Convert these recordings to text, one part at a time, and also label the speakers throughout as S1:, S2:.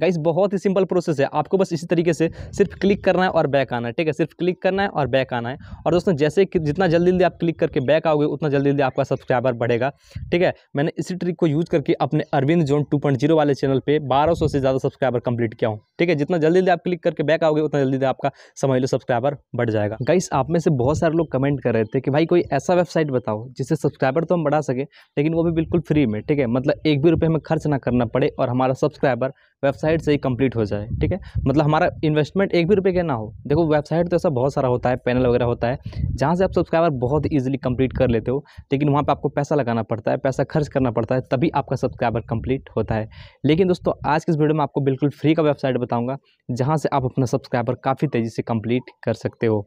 S1: guys बहुत ही simple process है आपको बस इसी तरीके से सिर्फ क्लिक करना है और बैक आना है ठीक है सिर्फ क्लिक करना है और बैक आना है और दोस्तों जैसे कि जितना जल्दी जल्दी आप क्लिक करके बैक आओगे उतना जल्दी जल्दी आपका सब्सक्राइबर बढ़ेगा ठीक है मैंने इसी ट्रिक को यूज़ करके अपने अरविंद जोन टू वाले चैनल पर बारह से ज़्यादा सब्सक्राइबर कंप्लीट किया हूँ ठीक है जितना जल्दी जल्दी आप क्लिक करके बैक आओगे उतना जल्दी जल्दी आपका समझ लो सब्सक्राइबर बढ़ जाएगा गाइस आप में से बहुत सारे लोग कमेंट कर रहे थे कि भाई कोई ऐसा वेबसाइट बताओ जिससे सब्सक्राइबर तो हम बढ़ा सकें लेकिन वो भी बिल्कुल फ्री में ठीक है मतलब एक भी रुपये हमें खर्च ना करना पड़े और हमारा सब्सक्राइबर वेबसाइट से ही कंप्लीट हो जाए ठीक है मतलब हमारा इन्वेस्टमेंट एक भी रुपये के ना हो देखो वेबसाइट तो ऐसा बहुत सारा होता है पैनल वगैरह होता है जहाँ से आप सब्सक्राइबर बहुत ईजिली कंप्लीट कर लेते हो लेकिन वहाँ पर आपको पैसा लगाना पड़ता है पैसा खर्च करना पड़ता है तभी आपका सब्सक्राइबर कंप्लीट होता है लेकिन दोस्तों आज के इस वीडियो में आपको बिल्कुल फ्री का वेबसाइट बताऊँगा जहाँ से आप अपना सब्सक्राइबर काफ़ी तेज़ी से कंप्लीट कर सकते हो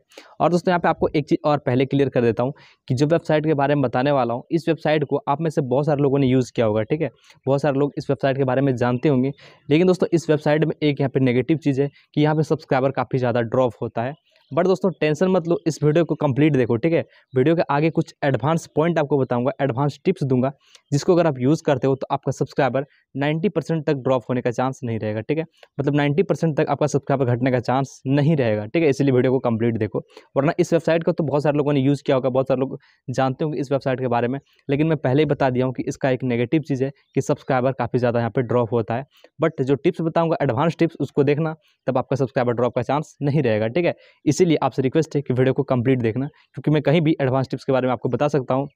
S1: और दोस्तों यहाँ पर आपको एक चीज़ और पहले क्लियर कर देता हूँ कि जो वेबसाइट के बारे में बताने वाला हूँ इस वेबसाइट को आप में से बहुत सारे लोगों ने यूज़ किया होगा ठीक है बहुत सारे लोग इस वेबसाइट के बारे में जानते होंगे लेकिन लेकिन दोस्तों इस वेबसाइट में एक यहाँ पे नेगेटिव चीज़ है कि यहाँ पे सब्सक्राइबर काफ़ी ज़्यादा ड्रॉप होता है बट दोस्तों टेंशन मत लो इस वीडियो को कंप्लीट देखो ठीक है वीडियो के आगे कुछ एडवांस पॉइंट आपको बताऊंगा एडवांस टिप्स दूंगा जिसको अगर आप यूज़ करते हो तो आपका सब्सक्राइबर 90 परसेंट तक ड्रॉप होने का चांस नहीं रहेगा ठीक है मतलब 90 परसेंट तक आपका सब्सक्राइबर घटने का चांस नहीं रहेगा ठीक है इसलिए वीडियो को कंप्लीट देखो वरना इस वेबसाइट को तो बहुत सारे लोगों ने यूज़ किया होगा बहुत सारे लोग जानते होंगे इस वेबसाइट के बारे में लेकिन मैं पहले ही बता दिया हूँ कि इसका एक नेगेटिव चीज़ है कि सब्सक्राइबर काफ़ी ज़्यादा यहाँ पर ड्रॉप होता है बट जो टिप्स बताऊँगा एडवांस टिप्स उसको देखना तब आपका सब्सक्राइबर ड्रॉप का चांस नहीं रहेगा ठीक है इसीलिए आपसे रिक्वेस्ट है कि वीडियो को कंप्लीट देखना क्योंकि मैं कहीं भी एडवांस टिप्स के बारे में आपको बता सकता हूँ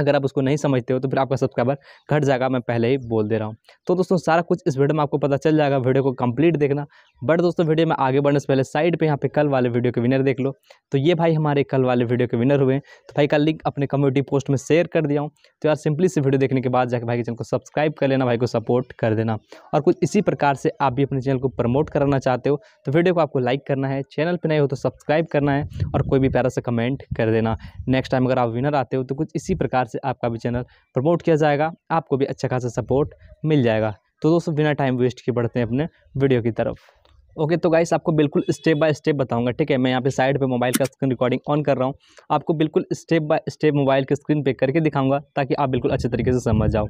S1: अगर आप उसको नहीं समझते हो तो फिर आपका सब्सक्राइबर घट जाएगा मैं पहले ही बोल दे रहा हूँ तो दोस्तों सारा कुछ इस वीडियो में आपको पता चल जाएगा वीडियो को कंप्लीट देखना बट दोस्तों वीडियो में आगे बढ़ने से पहले साइड पे यहाँ पे कल वाले वीडियो के विनर देख लो तो ये भाई हमारे कल वाले वीडियो के विनर हुए तो भाई का लिंक अपने कम्युनिटी पोस्ट में शेयर कर दिया हूँ तो यार सिंपली से वीडियो देखने के बाद जाकर भाई के चैनल को सब्सक्राइब कर लेना भाई को सपोर्ट कर देना और कुछ इसी प्रकार से आप भी अपने चैनल को प्रमोट कराना चाहते हो तो वीडियो को आपको लाइक करना है चैनल पर नहीं हो तो सब्सक्राइब करना है और कोई भी प्यारा से कमेंट कर देना नेक्स्ट टाइम अगर आप विनर आते हो तो कुछ इसी प्रकार से आपका भी चैनल प्रमोट किया जाएगा आपको भी अच्छा खासा सपोर्ट मिल जाएगा तो दोस्तों बिना टाइम वेस्ट किए बढ़ते हैं अपने वीडियो की तरफ ओके तो गाइस आपको बिल्कुल स्टेप बाय स्टेप बताऊंगा ठीक है मैं यहाँ पे साइड पे मोबाइल का स्क्रीन रिकॉर्डिंग ऑन कर रहा हूँ आपको बिल्कुल स्टेप बाय स्टेप मोबाइल के स्क्रीन पे करके दिखाऊंगा ताकि आप बिल्कुल अच्छे तरीके से समझ जाओ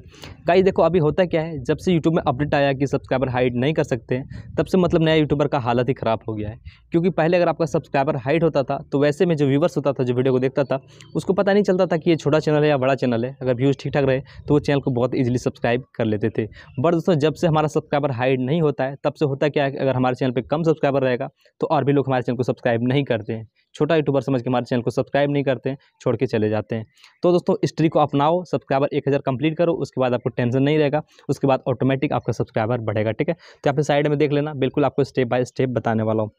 S1: गाइस देखो अभी होता क्या है जब से यूट्यूब में अपडेट आया कि सब्सक्राइबर हाइड नहीं कर सकते तब से मतलब नया यूट्यूबर का हालत ही ख़राब हो गया है क्योंकि पहले अगर आपका सब्सक्राइबर हाइड होता था तो वैसे में जो व्यूवर्स होता था जो वीडियो को देखता था उसको पता नहीं चलता था कि ये छोटा चैनल है या बड़ा चैनल है अगर व्यूज़ ठीक ठाक रहे तो वो चैनल को बहुत ईजिली सब्सक्राइब कर लेते थे बट दोस्तों जब से हमारा सब्सक्राइबर हाइड नहीं होता है तब से होता क्या है अगर हमारे चैनल चैनल पे कम सब्सक्राइबर रहेगा तो और भी लोग हमारे चैनल को सब्सक्राइब नहीं करते हैं छोटा यूट्यूबर समझ के हमारे चैनल को सब्सक्राइब नहीं करते हैं छोड़ के चले जाते हैं तो दोस्तों स्ट्री को अपनाओ सब्सक्राइबर एक हज़ार कंप्लीट करो उसके बाद आपको टेंशन नहीं रहेगा उसके बाद ऑटोमेटिक आपका सब्सक्राइबर बढ़ेगा ठीक है तो आप साइड में देख लेना बिल्कुल आपको स्टेप बाय स्टेप बताने वाला हूँ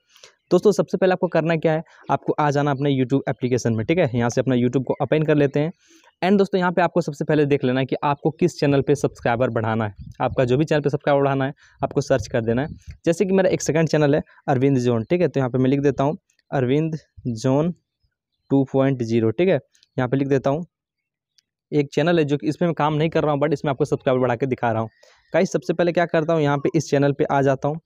S1: दोस्तों सबसे पहले आपको करना क्या है आपको आ जाना अपने यूट्यूब एप्लीकेशन में ठीक है यहाँ से अपना यूट्यूब को ओपन कर लेते हैं एंड दोस्तों यहाँ पे आपको सबसे पहले देख लेना है कि आपको किस चैनल पे सब्सक्राइबर बढ़ाना है आपका जो भी चैनल पे सब्सक्राइबर बढ़ाना है आपको सर्च कर देना है जैसे कि मेरा एक सेकंड चैनल है अरविंद जोन ठीक है तो यहाँ पे मैं लिख देता हूँ Arvind zone two point zero ठीक है यहाँ पर लिख देता हूँ एक चैनल है जो कि इसमें मैं काम नहीं कर रहा हूँ बट इसमें आपको सब्सक्राइबर बढ़ा के दिखा रहा हूँ कई सबसे पहले क्या करता हूँ यहाँ पर इस चैनल पर आ जाता हूँ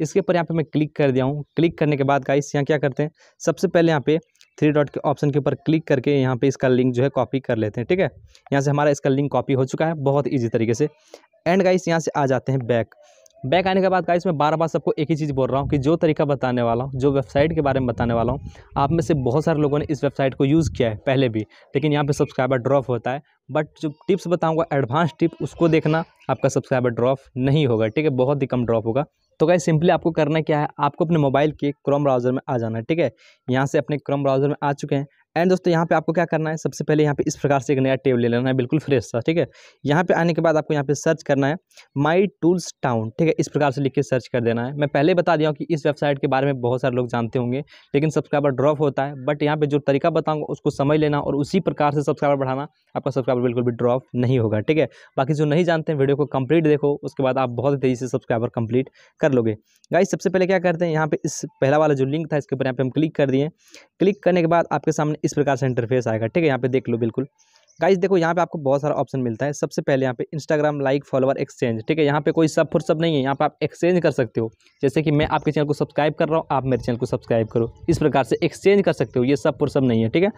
S1: इसके ऊपर यहाँ पे मैं क्लिक कर दिया हूँ क्लिक करने के बाद गाइस यहाँ क्या करते हैं सबसे पहले यहाँ पे थ्री डॉट के ऑप्शन के ऊपर क्लिक करके यहाँ पे इसका लिंक जो है कॉपी कर लेते हैं ठीक है यहाँ से हमारा इसका लिंक कॉपी हो चुका है बहुत ईजी तरीके से एंड गाइस यहाँ से आ जाते हैं बैक बैक आने के बाद गाइस मैं बार बार सबको एक ही चीज़ बोल रहा हूँ कि जो तरीका बताने वाला हूँ जो वेबसाइट के बारे में बताने वाला हूँ आप में से बहुत सारे लोगों ने इस वेबसाइट को यूज़ किया है पहले भी लेकिन यहाँ पे सब्सक्राइबर ड्रॉप होता है बट जो टिप्स बताऊँगा एडवांस टिप उसको देखना आपका सब्सक्राइबर ड्रॉप नहीं होगा ठीक है बहुत ही कम ड्रॉप होगा तो गाइज सिंपली आपको करना क्या है आपको अपने मोबाइल के क्रोम ब्राउज़र में आ जाना है ठीक है यहाँ से अपने क्रोम ब्राउज़र में आ चुके हैं एंड दोस्तों यहाँ पे आपको क्या करना है सबसे पहले यहाँ पे इस प्रकार से एक नया टेब ले लेना है बिल्कुल फ्रेश सा ठीक है यहाँ पे आने के बाद आपको यहाँ पे सर्च करना है माई टूल्स टाउन ठीक है इस प्रकार से लिख के सर्च कर देना है मैं पहले बता दिया हूँ कि इस वेबसाइट के बारे में बहुत सारे लोग जानते होंगे लेकिन सब्सक्राइबर ड्रॉप होता है बट यहाँ पर जो तरीका बताऊँगा उसको समझ लेना और उसी प्रकार से सब्सक्राइबर बढ़ाना आपका सब्सक्राइबर बिल्कुल भी ड्रॉप नहीं होगा ठीक है बाकी जो नहीं जानते हैं वीडियो को कंप्लीट देखो उसके बाद आप बहुत तेज़ी से सब्सक्राइबर कम्प्लीट कर लोगे गाइस सबसे पहले क्या करते हैं यहाँ पे इस पहला वाला जो लिंक था इसके ऊपर यहाँ पे हम क्लिक कर दिए क्लिक करने के बाद आपके सामने इस प्रकार से इंटरफेस आएगा ठीक है यहाँ पे देख लो बिल्कुल गाइस देखो यहाँ पे आपको बहुत सारा ऑप्शन मिलता है सबसे पहले यहाँ पे इंस्टाग्राम लाइक फॉलोअर एक्सचेंज ठीक है यहाँ पे कोई सब फॉर सब नहीं है यहाँ पे आप एक्सचेंज कर सकते हो जैसे कि मैं आपके चैनल को सब्सक्राइब कर रहा हूँ आप मेरे चैनल को सब्सक्राइब करो इस प्रकार से एक्सचेंज कर सकते हो ये सब फॉर सब नहीं है ठीक है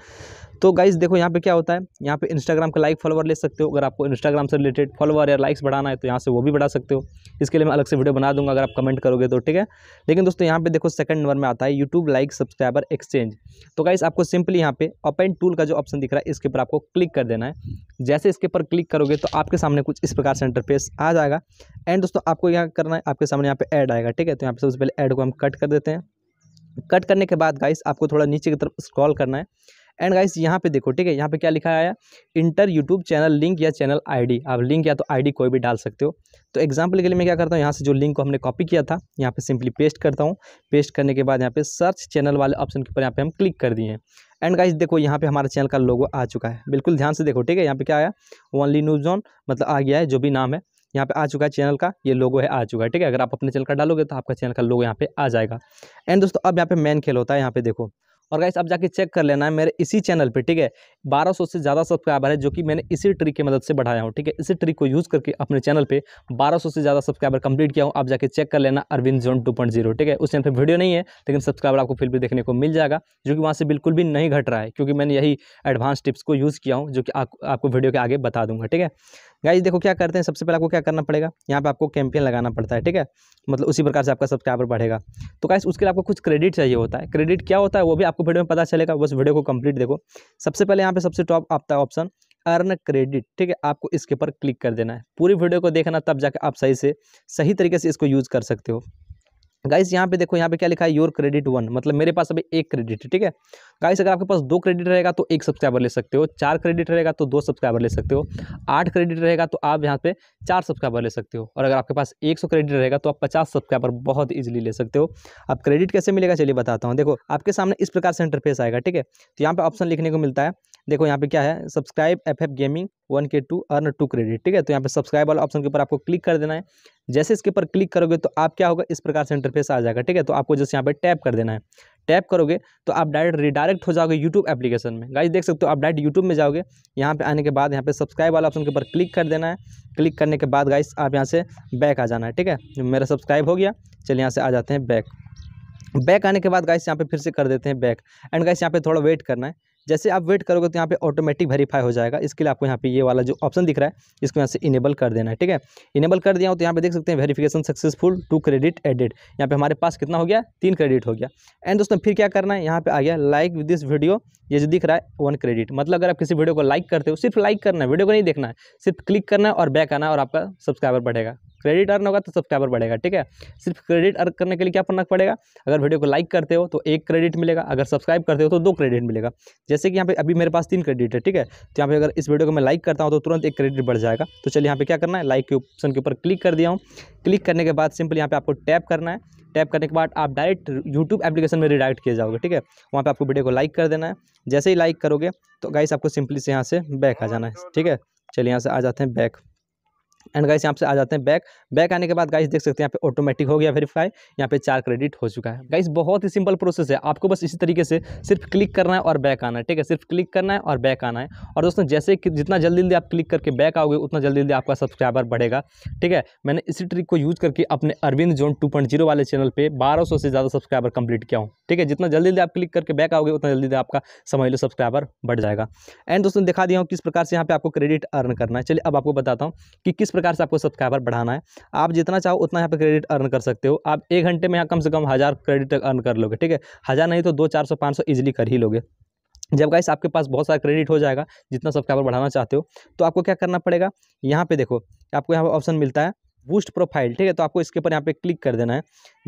S1: तो गाइस देखो यहाँ पे क्या होता है यहाँ पे इंस्टाग्राम का लाइक फॉलोअर ले सकते हो अगर आपको इंस्टाग्राम से रिलेटेड फॉलोअर या लाइक्स बढ़ाना है तो यहाँ से वो भी बढ़ा सकते हो इसके लिए मैं अलग से वीडियो बना दूंगा अगर आप कमेंट करोगे तो ठीक है लेकिन दोस्तों यहाँ पे देखो सेकंड नंबर में आता है यूट्यूब लाइक सब्सक्राइबर एक्सचेंज तो गाइस आपको सिंपली यहाँ पे ओपन टूल का जो ऑप्शन दिख रहा है इसके ऊपर आपको क्लिक कर देना देना है जैसे इसके ऊपर क्लिक करोगे तो आपके सामने कुछ इस प्रकार से इंटरफेस आ जाएगा एंड दोस्तों आपको यहाँ करना है आपके सामने यहाँ पे ऐड आएगा ठीक है तो यहाँ पे सबसे पहले ऐड को हम कट कर देते हैं कट करने के बाद गाइस आपको थोड़ा नीचे की तरफ स्क्रॉल करना है एंड गाइस यहाँ पे देखो ठीक है यहाँ पे क्या लिखा आया इंटर यूट्यूब चैनल लिंक या चैनल आईडी आप लिंक या तो आईडी कोई भी डाल सकते हो तो एग्जांपल के लिए मैं क्या करता हूँ यहाँ से जो लिंक को हमने कॉपी किया था यहाँ पे सिंपली पेस्ट करता हूँ पेस्ट करने के बाद यहाँ पे सर्च चैनल वाले ऑप्शन के ऊपर यहाँ पे हम क्लिक कर दिए एंड गाइज देखो यहाँ पे हमारे चैनल का लोगो आ चुका है बिल्कुल ध्यान से देखो ठीक है यहाँ पे क्या आया ओनली न्यूज जोन मतलब आ गया है जो भी नाम है यहाँ पे आ चुका है चैनल का ये लोगो है आ चुका है ठीक है अगर आप अपने चैनल का डालोगे तो आपका चैनल का लोगो यहाँ पे आ जाएगा एंड दोस्तों अब यहाँ पे मेन खेल होता है यहाँ पे देखो और गाइस अब जाके चेक कर लेना है मेरे इसी चैनल पे ठीक है 1200 से ज़्यादा सब्सक्राइबर है जो कि मैंने इसी ट्रिक की मदद से बढ़ाया हूँ ठीक है इसी ट्रिक को यूज़ करके अपने चैनल पे 1200 से ज़्यादा सब्सक्राइबर कंप्लीट किया हूँ आप जाके चेक कर लेना अरविंद जोन टू ठीक है उस चैनल पर वीडियो नहीं है लेकिन सब्सक्राइबर आपको फिर भी देखने को मिल जाएगा जो कि वहाँ से बिल्कुल भी नहीं घट रहा है क्योंकि मैंने यही एडवांस टिप्स को यूज़ किया हूँ जो कि आपको वीडियो के आगे बता दूंगा ठीक है गाइज देखो क्या करते हैं सबसे पहले आपको क्या करना पड़ेगा यहाँ पे आपको कैंपेन लगाना पड़ता है ठीक है मतलब उसी प्रकार से आपका सब्सक्राइबर बढ़ेगा तो गाइज उसके लिए आपको कुछ क्रेडिट चाहिए होता है क्रेडिट क्या होता है वो भी आपको वीडियो में पता चलेगा बस वीडियो को कंप्लीट देखो सबसे पहले यहाँ पे सबसे टॉप आता है ऑप्शन अर्न क्रेडिट ठीक है आपको इसके ऊपर क्लिक कर देना है पूरी वीडियो को देखना तब जाके आप सही से सही तरीके से इसको यूज़ कर सकते हो गाइस यहाँ पे देखो यहाँ पे क्या लिखा है योर क्रेडिट वन मतलब मेरे पास अभी एक क्रेडिट है ठीक है गाइस अगर आपके पास दो क्रेडिट रहेगा तो एक सब्सक्राइबर ले सकते हो चार क्रेडिट रहेगा तो दो सब्सक्राइबर ले सकते हो आठ क्रेडिट रहेगा तो आप यहाँ पे चार सब्सक्राइबर ले सकते हो और अगर आपके पास एक सौ क्रेडिट रहेगा तो आप पचास सब्सक्राइबर बहुत ईजिली ले सकते हो आप क्रेडिट कैसे मिलेगा चलिए बताता हूँ देखो आपके सामने इस प्रकार से इंटरफेस आएगा ठीक है तो यहाँ पर ऑप्शन लिखने को मिलता है देखो यहाँ पे क्या है subscribe F F gaming one K to earn two credit ठीक है तो यहाँ पे सब्सक्राइब वाला ऑप्शन के ऊपर आपको क्लिक कर देना है जैसे इसके ऊपर क्लिक करोगे तो आप क्या होगा इस प्रकार से इंटरफेस आ जाएगा ठीक है तो आपको जैसे यहाँ पे टैप कर देना है टैप करोगे तो आप डायरेक्ट रिडायरेक्ट हो जाओगे यूट्यूब एप्लीकेशन में गाइस देख सकते हो आप डायरेक्ट यूट्यूब में जाओगे यहाँ पे आने के बाद यहाँ पे सब्सक्राइब वाला ऑप्शन के ऊपर क्लिक कर देना है क्लिक करने के बाद गाइज आप यहाँ से बैक आ जाना है ठीक है मेरा सब्सक्राइब हो गया चलिए यहाँ से आ जाते हैं बैक बैक आने के बाद गाइस यहाँ पे फिर से कर देते हैं बैक एंड गाइस यहाँ पे थोड़ा वेट करना है जैसे आप वेट करोगे तो यहाँ पे ऑटोमेटिक वेरीफाई हो जाएगा इसके लिए आपको यहाँ पे ये वाला जो ऑप्शन दिख रहा है इसको यहाँ से इनेबल कर देना है ठीक है इनेबल कर दिया हो तो यहाँ पे देख सकते हैं verification successful two credit edit यहाँ पे हमारे पास कितना हो गया तीन क्रेडिट हो गया एंड दोस्तों फिर क्या करना है यहाँ पे आ गया लाइक विद दिस वीडियो ये जो दिख रहा है वन क्रेडिट मतलब अगर आप किसी वीडियो को लाइक करते हो सिर्फ लाइक करना है वीडियो को नहीं देखना है सिर्फ क्लिक करना है और बैक आना और आपका सब्सक्राइबर बढ़ेगा क्रेडिट अर्न होगा तो सब्सक्राइबर बढ़ेगा ठीक है सिर्फ क्रेडिट अर्न करने के लिए क्या करना पड़ेगा अगर वीडियो को लाइक करते हो तो एक क्रेडिट मिलेगा अगर सब्सक्राइब करते हो तो दो क्रेडिट मिलेगा जैसे कि यहाँ पे अभी मेरे पास तीन क्रेडिट है ठीक है तो यहाँ पे अगर इस वीडियो को मैं लाइक करता हूँ तो तुरंत एक क्रेडिट बढ़ जाएगा तो चलिए यहाँ पे क्या करना है लाइक के ऑप्शन के ऊपर क्लिक कर दिया हूँ क्लिक करने के बाद सिंपल यहाँ पे आपको टैप करना है टैप करने के बाद आप डायरेक्ट यूट्यूब एप्लीकेशन में रिडायरेक्ट किए जाओगे ठीक है वहाँ पर आपको वीडियो को लाइक कर देना है जैसे ही लाइक करोगे तो गाइस आपको सिंपली से यहाँ से बैक आ जाना है ठीक है चलिए यहाँ से आ जाते हैं बैक एंड गाइस यहाँ से आ जाते हैं बैक बैक आने के बाद गाइस देख सकते हैं यहाँ पे ऑटोमेटिक हो गया वेरीफाई यहाँ पे चार क्रेडिट हो चुका है गाइस बहुत ही सिंपल प्रोसेस है आपको बस इसी तरीके से सिर्फ क्लिक करना है और बैक आना है ठीक है सिर्फ क्लिक करना है और बैक आना है और दोस्तों जैसे कि जितना जल्दी जल्दी आप क्लिक करके बैक आओगे उतना जल्दी जल्दी आपका सब्सक्राइबर बढ़ेगा ठीक है मैंने इसी ट्रिक को यूज़ करके अपने अरविंद जोन टू वाले चैनल पर बारह से ज़्यादा सब्सक्राइबर कंप्लीट किया हूँ ठीक है जितना जल्दी जल्दी आप क्लिक करके बैक आओगे उतना जल्दी जल्दी आपका समझ लो सब्सक्राइबर बढ़ जाएगा एंड दोस्तों दिखा दिया हूँ किस प्रकार से यहाँ पर आपको क्रेडिट अर्न करना है चलिए अब आपको बताता हूँ कि किस प्रकार से आपको सब्सक्राइबर बढ़ाना है आप जितना चाहो उतना यहाँ पर क्रेडिट अर्न कर सकते हो आप एक घंटे में यहाँ कम से कम हज़ार क्रेडिट अर्न कर लोगे ठीक है हज़ार नहीं तो दो चार सौ पाँच सौ ईजिली कर ही लोगे जब गाइस आपके पास बहुत सारा क्रेडिट हो जाएगा जितना सब्सक्राइबर बढ़ाना चाहते हो तो आपको क्या करना पड़ेगा यहाँ पे देखो आपको यहाँ पर ऑप्शन मिलता है बूस्ट प्रोफाइल ठीक है तो आपको इसके ऊपर यहाँ पे क्लिक कर देना है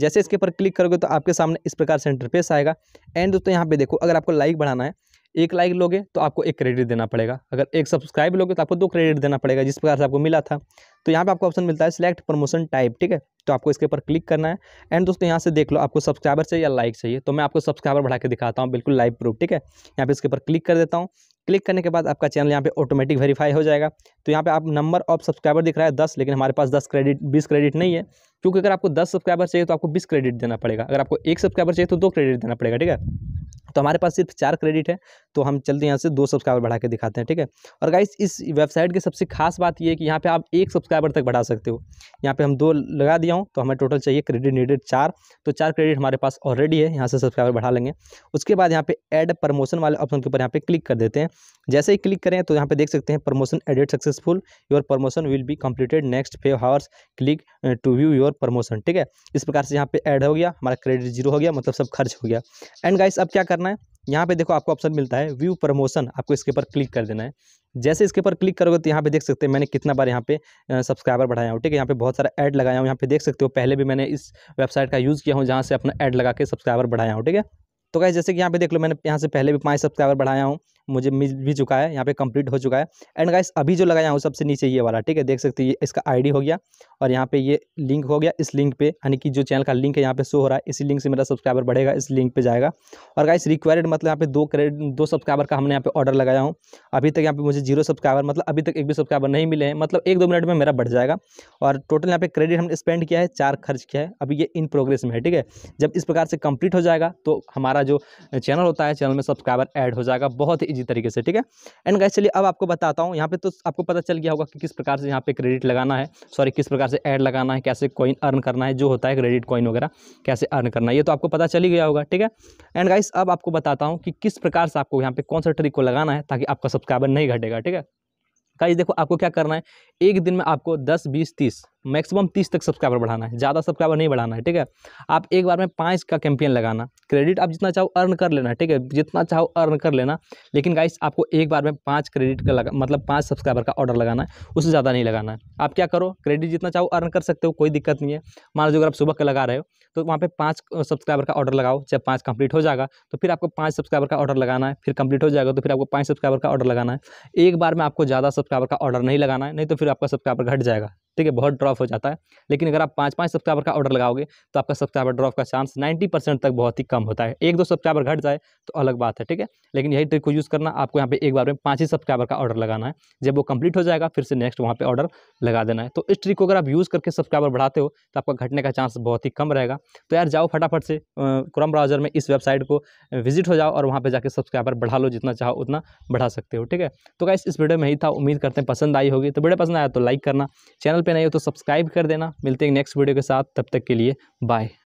S1: जैसे इसके ऊपर क्लिक करोगे तो आपके सामने इस प्रकार से इंटरफेस आएगा एंड तो यहाँ पे देखो अगर आपको लाइक बढ़ाना है एक लाइक लोगे तो आपको एक क्रेडिट देना पड़ेगा अगर एक सब्सक्राइब लोगे तो आपको दो क्रेडिट देना पड़ेगा जिस प्रकार से आपको मिला था तो यहाँ पे आपको ऑप्शन मिलता है सिलेक्ट प्रमोशन टाइप ठीक है तो आपको इसके ऊपर क्लिक करना है एंड दोस्तों यहाँ से देख लो आपको सब्सक्राइबर चाहिए या लाइक चाहिए तो मैं आपको सब्सक्राइबर बढ़ा के दिखाता हूँ बिल्कुल लाइव प्रूफ ठीक है यहाँ पे इसके ऊपर क्लिक कर देता हूँ क्लिक करने के बाद आपका चैनल यहाँ पे ऑटोमेटिक वेरीफाई हो जाएगा तो यहाँ पे आप नंबर ऑफ सब्सक्राइबर दिख रहा है दस लेकिन हमारे पास दस क्रेडिट बीस क्रेडिट नहीं है क्योंकि अगर आपको दस सब्सक्राइबर चाहिए तो आपको बीस क्रेडिट देना पड़ेगा अगर आपको एक सब्सक्राइबर चाहिए तो दो क्रेडिट देना पड़ेगा ठीक है तो हमारे पास सिर्फ चार क्रेडिट है तो हम चलते हैं यहाँ से दो सब्सक्राइबर बढ़ा के दिखाते हैं ठीक है और गाइस इस वेबसाइट की सबसे खास बात ये है कि यहाँ पे आप एक सब्सक्राइबर तक बढ़ा सकते हो यहाँ पे हम दो लगा दिया हूँ तो हमें टोटल चाहिए क्रेडिट नीडेड चार तो चार क्रेडिट हमारे पास ऑलरेडी है यहाँ से सब्सक्राइबर बढ़ा लेंगे उसके बाद यहाँ पे एड प्रमोशन वाले ऑप्शन के ऊपर यहाँ पे क्लिक कर देते हैं जैसे ही क्लिक करें तो यहाँ पे देख सकते हैं promotion edit successful your promotion will be completed next few hours click to view your promotion ठीक है इस प्रकार से यहाँ पे ऐड हो गया हमारा क्रेडिट जीरो हो गया मतलब सब खर्च हो गया एंड गाइस अब क्या करना है यहाँ पे देखो आपको ऑप्शन मिलता है है व्यू प्रमोशन आपको इसके ऊपर क्लिक कर देना है जैसे इसके ऊपर क्लिक करोगे तो यहाँ पे देख सकते हैं मैंने कितना बार यहाँ पे सब्सक्राइबर बढ़ाया हूँ ठीक है यहाँ पे बहुत सारा ऐड लगाया हूँ यहाँ पे देख सकते हो पहले भी मैंने इस वेबसाइट का यूज़ किया हूँ जहाँ से अपना ऐड लगा के सब्सक्राइबर बढ़ाया हूँ ठीक है तो गाइज जैसे कि यहाँ पे देख लो मैंने यहाँ से पहले भी पाँच सब्सक्राइबर बढ़ाया हूँ मुझे मिल भी चुका है यहाँ पे कंप्लीट हो चुका है एंड गाइस अभी जो लगाया हूँ सबसे नीचे ये वाला ठीक है देख सकते हैं ये इसका आईडी हो गया और यहाँ पे ये लिंक हो गया इस लिंक पे यानी कि जो चैनल का लिंक है यहाँ पे शो हो रहा है इसी लिंक से मेरा सब्सक्राइबर बढ़ेगा इस लिंक पर जाएगा और गाइस रिक्वायर्ड मतलब यहाँ पे दो क्रेडिट दो सब्सक्राइबर का हमने यहाँ पे ऑर्डर लगाया हूँ अभी तक यहाँ पे मुझे जीरो सब्सक्राइबर मतलब अभी तक एक भी सब्सक्राइबर नहीं मिले हैं मतलब एक दो मिनट में मेरा बढ़ जाएगा और टोटल यहाँ पे क्रेडिट हमने स्पेंड किया है चार खर्च किया है अभी ये इन प्रोग्रेस में है ठीक है जब इस प्रकार से कंप्लीट हो जाएगा तो हमारा जो चैनल होता है चैनल में सब्सक्राइबर ऐड हो जाएगा बहुत ही इजी तरीके से ठीक है एंड गाइस चलिए अब आपको बताता हूँ यहाँ पे तो आपको पता चल गया होगा कि किस प्रकार से यहाँ पे क्रेडिट लगाना है सॉरी किस प्रकार से ऐड लगाना है कैसे कॉइन अर्न करना है जो होता है क्रेडिट कॉइन वगैरह कैसे अर्न करना है ये तो आपको पता चल ही गया होगा ठीक है एंड गाइस अब आपको बताता हूँ कि किस प्रकार से आपको यहाँ पे कौन सा ट्रिक को लगाना है ताकि आपका सब्सक्राइबर नहीं घटेगा ठीक है गाइस देखो आपको क्या करना है एक दिन में आपको दस बीस तीस मैक्सिमम तीस तक सब्सक्राइबर बढ़ाना है ज़्यादा सब्सक्राइबर नहीं बढ़ाना है ठीक है आप एक बार में पाँच का कैंपेन लगाना क्रेडिट आप जितना चाहो अर्न कर लेना ठीक है जितना चाहो अर्न कर लेना लेकिन गाइस आपको एक बार में पाँच क्रेडिट का लगा मतलब पाँच सब्सक्राइबर का ऑर्डर लगाना है उससे ज़्यादा नहीं लगाना है आप क्या करो क्रेडिट जितना चाहो अर्न कर सकते हो कोई दिक्कत नहीं है मान लो अगर आप सुबह का लगा रहे हो तो वहाँ पे पाँच सब्सक्राइबर का ऑर्डर लगाओ जब पाँच कंप्लीट हो जाएगा तो फिर आपको पाँच सब्सक्राइबर का ऑर्डर लगाना है फिर कंप्लीट हो जाएगा तो फिर आपको पाँच सब्सक्राइबर का ऑर्डर लगाना है एक बार में आपको ज़्यादा सब्सक्राइबर का ऑर्डर नहीं लगाना है नहीं तो फिर आपका सब्सक्राइबर घट जाएगा ठीक है बहुत ड्रॉप हो जाता है लेकिन अगर आप पाँच पाँच सब्सक्राइबर का ऑर्डर लगाओगे तो आपका सब्सक्राइबर ड्रॉप का चांस नाइन्टी परसेंट तक बहुत ही कम होता है एक दो सब्सक्राइबर घट जाए तो अलग बात है ठीक है लेकिन यही ट्रिक को यूज़ करना आपको यहाँ पे एक बार में पाँच ही सब्सक्राइबर का ऑर्डर लगाना है जब वो कंप्लीट हो जाएगा फिर से नेक्स्ट वहाँ पर ऑर्डर लगा देना है तो इस ट्रिक को अगर आप यूज़ करके सब्सक्राइबर बढ़ाते हो तो आपका घटने का चांस बहुत ही कम रहेगा तो यार जाओ फटाफट से क्रम ब्राउजर में इस वेबसाइट को विजिट हो जाओ और वहाँ पर जाकर सब्सक्राइबर बढ़ा लो जितना चाहो उतना बढ़ा सकते हो ठीक है तो क्या इस वीडियो में ही था उम्मीद करते हैं पसंद आई होगी तो वीडियो पसंद आया तो लाइक करना चैनल पे नहीं हो तो सब्सक्राइब कर देना मिलते हैं नेक्स्ट वीडियो के साथ तब तक के लिए बाय